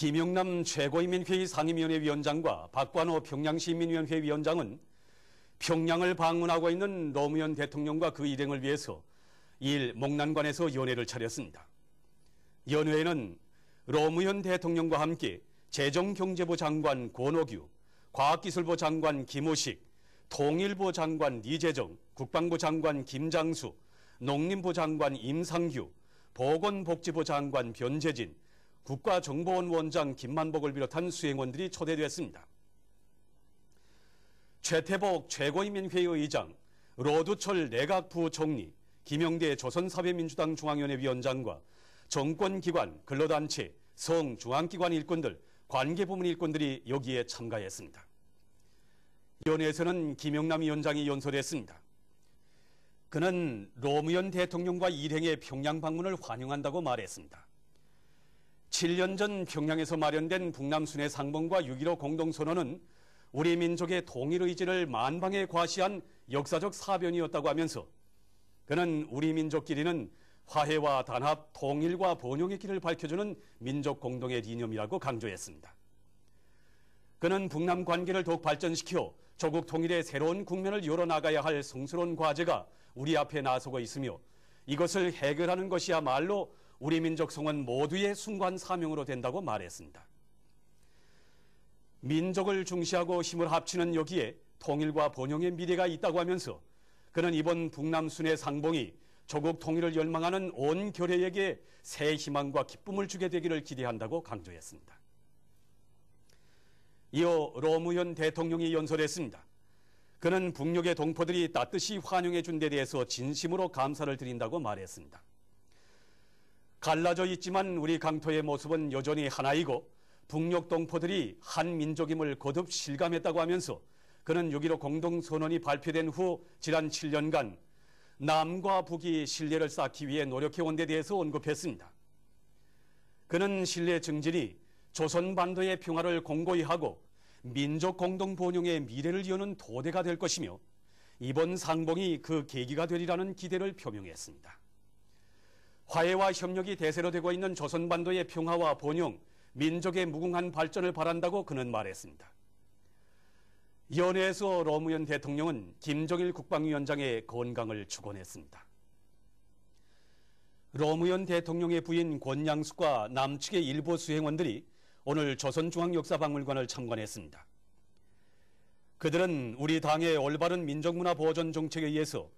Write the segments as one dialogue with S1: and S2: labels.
S1: 김영남 최고인민회의 상임위원회 위원장과 박관호 평양시민위원회 위원장은 평양을 방문하고 있는 노무현 대통령과 그 일행을 위해서 일 목난관에서 연회를 차렸습니다. 연회에는 노무현 대통령과 함께 재정경제부 장관 권오규, 과학기술부 장관 김호식, 통일부 장관 이재정, 국방부 장관 김장수, 농림부 장관 임상규, 보건복지부 장관 변재진, 국가정보원 원장 김만복을 비롯한 수행원들이 초대되었습니다 최태복 최고인민회의 의장, 로두철 내각부 총리, 김영대 조선사회민주당 중앙위원회 위원장과 정권기관, 근로단체, 성, 중앙기관 일꾼들, 관계부문 일꾼들이 여기에 참가했습니다. 위원회에서는 김영남 위원장이 연설했습니다 그는 노무현 대통령과 일행의 평양 방문을 환영한다고 말했습니다. 7년 전 평양에서 마련된 북남순회 상봉과 6.15 공동선언은 우리 민족의 통일 의지를 만방에 과시한 역사적 사변이었다고 하면서 그는 우리 민족끼리는 화해와 단합, 통일과 번영의 길을 밝혀주는 민족 공동의 이념이라고 강조했습니다. 그는 북남 관계를 더욱 발전시켜 조국 통일의 새로운 국면을 열어나가야 할 성스러운 과제가 우리 앞에 나서고 있으며 이것을 해결하는 것이야말로 우리 민족 성은 모두의 순관 사명으로 된다고 말했습니다. 민족을 중시하고 힘을 합치는 여기에 통일과 번영의 미래가 있다고 하면서 그는 이번 북남순의 상봉이 조국 통일을 열망하는 온교례에게새 희망과 기쁨을 주게 되기를 기대한다고 강조했습니다. 이어 로무현 대통령이 연설했습니다. 그는 북녘의 동포들이 따뜻이 환영해 준 데 대해서 진심으로 감사를 드린다고 말했습니다. 갈라져 있지만 우리 강토의 모습은 여전히 하나이고 북녘 동포들이 한 민족임을 거듭 실감했다고 하면서 그는 6.15 공동선언이 발표된 후 지난 7년간 남과 북이 신뢰를 쌓기 위해 노력해온 데 대해서 언급했습니다. 그는 신뢰 증진이 조선반도의 평화를 공고히 하고 민족 공동 번영의 미래를 이 여는 도대가 될 것이며 이번 상봉이 그 계기가 되리라는 기대를 표명했습니다. 화해와 협력이 대세로 되고 있는 조선반도의 평화와 번영, 민족의 무궁한 발전을 바란다고 그는 말했습니다. 연회에서 로무현 대통령은 김정일 국방위원장의 건강을 축원했습니다. 로무현 대통령의 부인 권양숙과 남측의 일부 수행원들이 오늘 조선중앙역사박물관을 참관했습니다. 그들은 우리 당의 올바른 민족문화 보존 정책에 의해서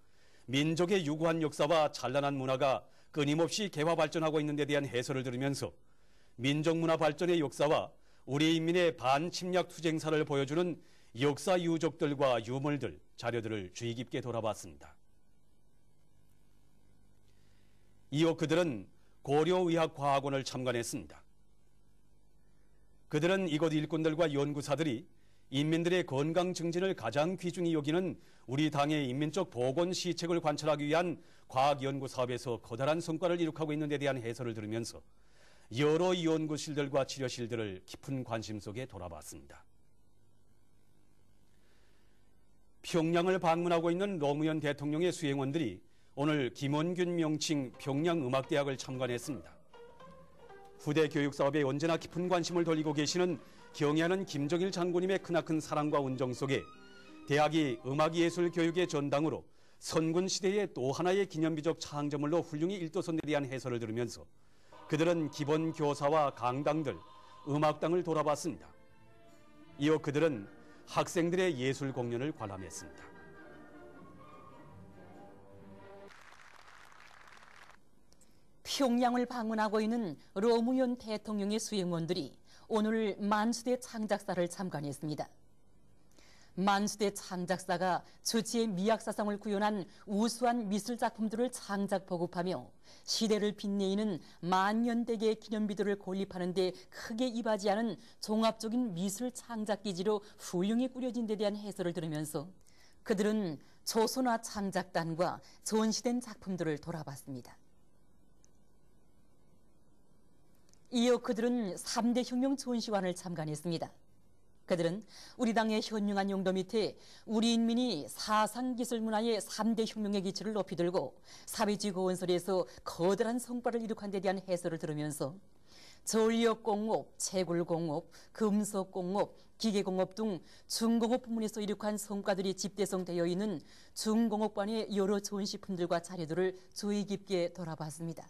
S1: 민족의 유구한 역사와 찬란한 문화가 끊임없이 개화 발전하고 있는 데 대한 해설을 들으면서 민족문화 발전의 역사와 우리 인민의 반침략 투쟁사를 보여주는 역사 유적들과 유물들, 자료들을 주의 깊게 돌아봤습니다. 이어 그들은 고려의학과학원을 참관했습니다. 그들은 이곳 일꾼들과 연구사들이 인민들의 건강 증진을 가장 귀중히 여기는 우리 당의 인민적 보건 시책을 관철하기 위한 과학연구 사업에서 커다란 성과를 이룩하고 있는 데 대한 해설을 들으면서 여러 연구실들과 치료실들을 깊은 관심 속에 돌아봤습니다. 평양을 방문하고 있는 노무현 대통령의 수행원들이 오늘 김원균 명칭 평양음악대학을 참관했습니다. 후대 교육 사업에 언제나 깊은 관심을 돌리고 계시는 경애하는 김정일 장군님의 크나큰 사랑과 운정 속에 대학이 음악예술 교육의 전당으로 선군 시대의 또 하나의 기념비적 창조물로 훌륭히 일도선에 대한 해설을 들으면서 그들은 기본 교사와 강당들, 음악당을 돌아봤습니다. 이어 그들은 학생들의 예술 공연을 관람했습니다.
S2: 평양을 방문하고 있는 로무현 대통령의 수행원들이 오늘 만수대 창작사를 참관했습니다. 만수대 창작사가 조치의 미학사상을 구현한 우수한 미술작품들을 창작 보급하며 시대를 빛내이는 만년대계 기념비들을 건립하는 데 크게 이바지하는 종합적인 미술 창작 기지로 훌륭히 꾸려진 데 대한 해설을 들으면서 그들은 조선화 창작단과 전시된 작품들을 돌아봤습니다. 이어 그들은 3대 혁명 전시관을 참관했습니다. 그들은 우리 당의 현명한 용도 밑에 우리 인민이 사상기술문화의 3대 혁명의 기치를 높이 들고 사회주의 고원설에서 거대한 성과를 이룩한 데 대한 해설을 들으면서 전력공업, 채굴공업, 금속공업, 기계공업 등 중공업 부문에서 이룩한 성과들이 집대성되어 있는 중공업관의 여러 전시품들과 자료들을 주의 깊게 돌아봤습니다.